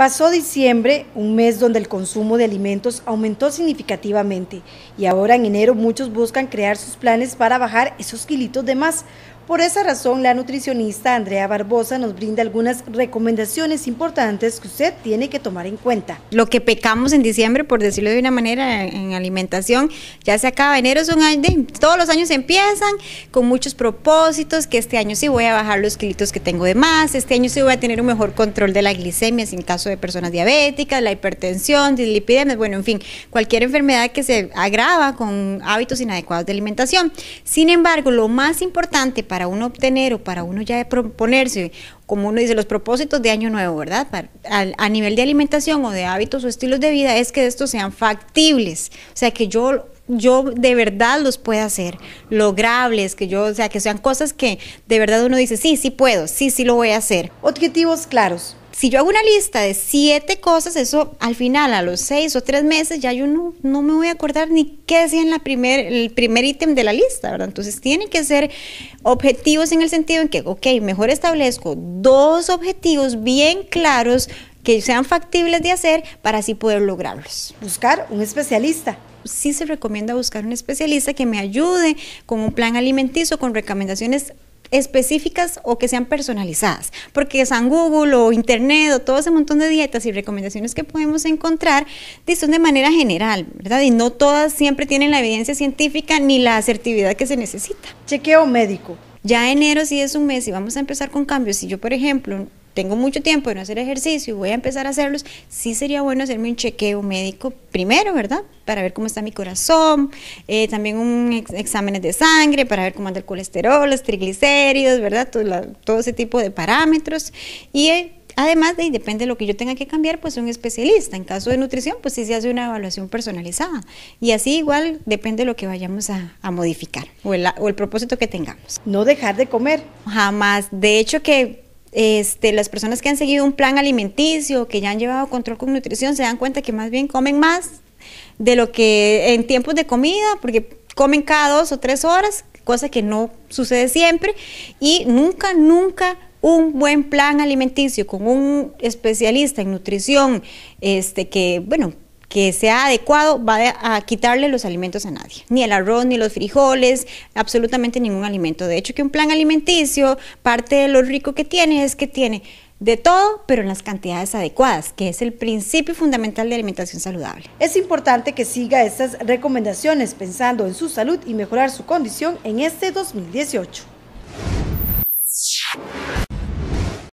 Pasó diciembre, un mes donde el consumo de alimentos aumentó significativamente y ahora en enero muchos buscan crear sus planes para bajar esos kilitos de más. Por esa razón, la nutricionista Andrea Barbosa nos brinda algunas recomendaciones importantes que usted tiene que tomar en cuenta. Lo que pecamos en diciembre, por decirlo de una manera, en alimentación, ya se acaba enero, son todos los años empiezan con muchos propósitos, que este año sí voy a bajar los kilitos que tengo de más, este año sí voy a tener un mejor control de la glicemia sin caso de personas diabéticas, la hipertensión, dislipidemia, bueno, en fin, cualquier enfermedad que se agrava con hábitos inadecuados de alimentación. Sin embargo, lo más importante para para uno obtener o para uno ya proponerse, como uno dice, los propósitos de año nuevo, ¿verdad? a, nivel de alimentación o de hábitos o estilos de vida es que estos sean factibles, o sea, que yo yo de verdad los pueda hacer, logrables, que yo, o sea, que sean cosas que de verdad uno dice, sí, sí puedo, sí, sí lo voy a hacer. Objetivos claros. Si yo hago una lista de siete cosas, eso al final, a los seis o tres meses, ya yo no, me voy a acordar ni qué decía en la primer, el primer ítem de la lista, ¿verdad? Entonces tienen que ser objetivos en el sentido en que, ok, mejor establezco dos objetivos bien claros, que sean factibles de hacer para así poder lograrlos. Buscar un especialista sí se recomienda buscar un especialista que me ayude con un plan alimenticio, con recomendaciones específicas o que sean personalizadas, porque San Google o Internet o todo ese montón de dietas y recomendaciones que podemos encontrar son de manera general, ¿verdad? Y no todas siempre tienen la evidencia científica ni la asertividad que se necesita. Chequeo médico. Ya enero sí es un mes y vamos a empezar con cambios. Si yo, por ejemplo, tengo mucho tiempo de no hacer ejercicio y voy a empezar a hacerlos, sí sería bueno hacerme un chequeo médico primero, ¿verdad? Para ver cómo está mi corazón, eh, también un exámenes de sangre para ver cómo anda el colesterol, los triglicéridos, ¿verdad? Todo, ese tipo de parámetros. Y eh, además, de, depende de lo que yo tenga que cambiar, pues un especialista. En caso de nutrición, pues sí se hace una evaluación personalizada. Y así igual depende de lo que vayamos a, a modificar o el, o el propósito que tengamos. No dejar de comer. Jamás. De hecho que este, las personas que han seguido un plan alimenticio, que ya han llevado control con nutrición, se dan cuenta que más bien comen más de lo que en tiempos de comida, porque comen cada dos o tres horas, cosa que no sucede siempre, y nunca, nunca un buen plan alimenticio con un especialista en nutrición, este, que, bueno, que sea adecuado va a quitarle los alimentos a nadie, ni el arroz, ni los frijoles, absolutamente ningún alimento. De hecho, que un plan alimenticio, parte de lo rico que tiene es que tiene de todo, pero en las cantidades adecuadas, que es el principio fundamental de alimentación saludable. Es importante que siga estas recomendaciones pensando en su salud y mejorar su condición en este 2018.